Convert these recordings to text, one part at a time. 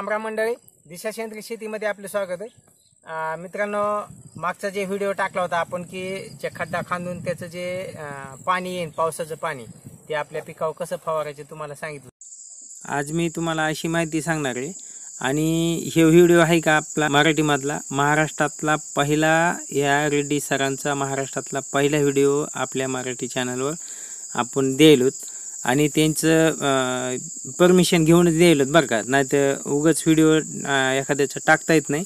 आमरा मंडळी दिशा सेंद्रिय शेतीमध्ये आपले स्वागत आहे मित्रांनो मागचा जे व्हिडिओ टाकला होता आपण की जे खड्डा खांदून त्याचं जे पाणी येईल पावसाचं पाणी ते आपल्या पिकावर कसं फवारायचं तुम्हाला सांगितलं आज मी तुम्हाला अशी माहिती सांगणार आहे आणि हे व्हिडिओ आहे का आपला मराठीमधला महाराष्ट्रातला पहिला या रेड्डी सरांचा महाराष्ट्रातला पहिला व्हिडिओ आपल्या मराठी चॅनलवर आपण द्यायलोत आणि त्यांचं परमिशन घेऊनच द्यायलात बरं का नाही तर उगाच व्हिडिओ एखाद्याचा टाकता येत नाही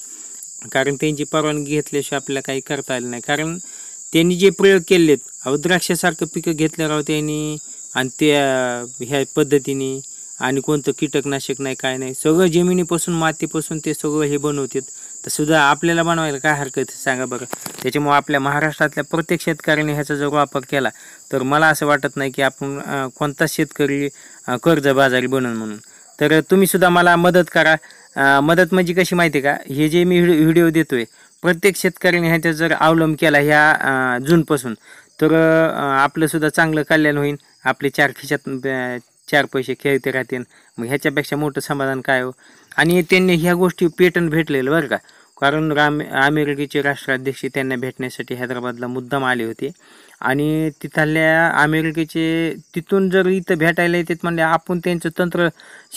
कारण त्यांची परवानगी घेतल्याशिवाय आपल्याला काही करता आलं नाही कारण त्यांनी जे प्रयोग केलेत अहो द्राक्षासारखं पिकं घेतल्यावर त्यांनी आणि त्या ह्या पद्धतीने आणि कोणतं कीटकनाशक नाही काय नाही सगळं जमिनीपासून मातीपासून ते सगळं हे बनवतात तर सुद्धा आपल्याला बनवायला काय हरकत सांगा बरं त्याच्यामुळे आपल्या महाराष्ट्रातल्या प्रत्येक शेतकऱ्याने ह्याचा जर वापर केला तर मला असं वाटत नाही की आपण कोणताच शेतकरी कर्ज बाजारी बनवून म्हणून तर तुम्हीसुद्धा मला मदत करा मदत म्हणजे कशी माहिती का हे जे मी व्हिडिओ देतो आहे प्रत्येक शेतकऱ्याने ह्याचा जर अवलंब केला ह्या जूनपासून तर आपलंसुद्धा चांगलं कल्याण होईल आपले चार खिशात चार पैसे खेळते राहतील मग ह्याच्यापेक्षा मोठं समाधान काय हो आणि त्यांनी ह्या गोष्टी पेटन भेटलेलं बरं का कारण राम अमेरिकेचे राष्ट्राध्यक्ष त्यांना भेटण्यासाठी हैदराबादला मुद्दाम आले होते आणि तिथल्या अमेरिकेचे तिथून जर इथं भेटायला येतात म्हणजे आपण त्यांचं तंत्र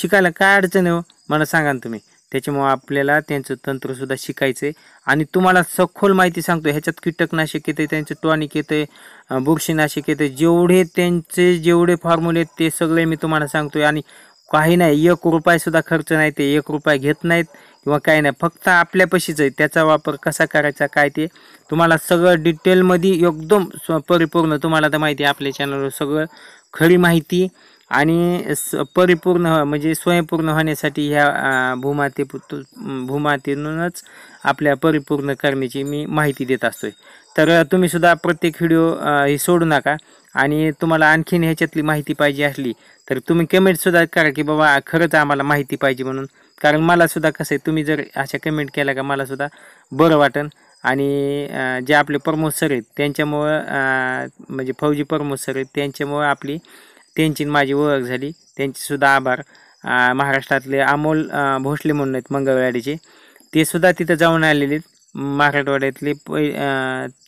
शिकायला काय अडचण आहे हो मला सांगा तुम्ही त्याच्यामुळे आपल्याला त्यांचं तंत्रसुद्धा शिकायचं आहे आणि तुम्हाला सखोल माहिती सांगतो ह्याच्यात कीटकनाशक येते त्यांचं टॉनिक येते बुरशीनाशक येते जेवढे त्यांचे जेवढे फॉर्म्युले आहेत ते सगळे मी तुम्हाला सांगतो आणि काही नाही एक रुपयासुद्धा खर्च नाही ते एक रुपया घेत नाहीत किंवा काही नाही फक्त आपल्यापाशीच आहे त्याचा वापर कसा करायचा काय ते तुम्हाला सगळं डिटेलमध्ये एकदम परिपूर्ण तुम्हाला तर माहिती आहे आपल्या चॅनलवर सगळं खरी माहिती आणि परिपूर्ण म्हणजे स्वयंपूर्ण होण्यासाठी ह्या भूमाती भूमातेतूनच आपल्या परिपूर्ण करण्याची मी माहिती देत असतोय तर तुम्हीसुद्धा प्रत्येक व्हिडिओ ही सोडू नका आणि तुम्हाला आणखीन ह्याच्यातली माहिती पाहिजे असली तर तुम्ही कमेंटसुद्धा करा की बाबा खरंच आम्हाला माहिती पाहिजे म्हणून कारण मलासुद्धा कसं आहे तुम्ही जर अशा कमेंट केल्या का मलासुद्धा बरं वाटेल आणि जे आपले प्रमोद सर आहेत त्यांच्यामुळं म्हणजे फौजी प्रमोद सर आहेत त्यांच्यामुळं आपली त्यांची माझी ओळख झाली त्यांचेसुद्धा आभार महाराष्ट्रातले अमोल भोसले म्हणून आहेत मंगळवाडीचे ते सुद्धा तिथं जाऊन आलेले आहेत मराठवाड्यातले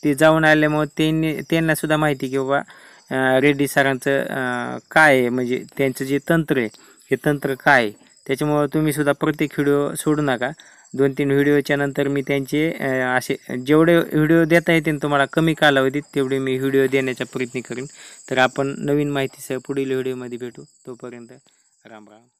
ते जाऊन आल्यामुळे त्यांनी त्यांनासुद्धा माहिती की बाबा रेड्डी सरांचं काय आहे म्हणजे त्यांचं जे तंत्र आहे हे तंत्र काय आहे त्याच्यामुळं तुम्हीसुद्धा प्रत्येक व्हिडिओ सोडू नका दोन तीन व्हिडिओच्या नंतर मी त्यांचे असे जेवढे व्हिडिओ देता येतील तुम्हाला कमी कालावधीत तेवढे मी व्हिडिओ देण्याचा प्रयत्न करेन तर आपण नवीन माहितीसह पुढील व्हिडिओमध्ये भेटू तोपर्यंत राम राम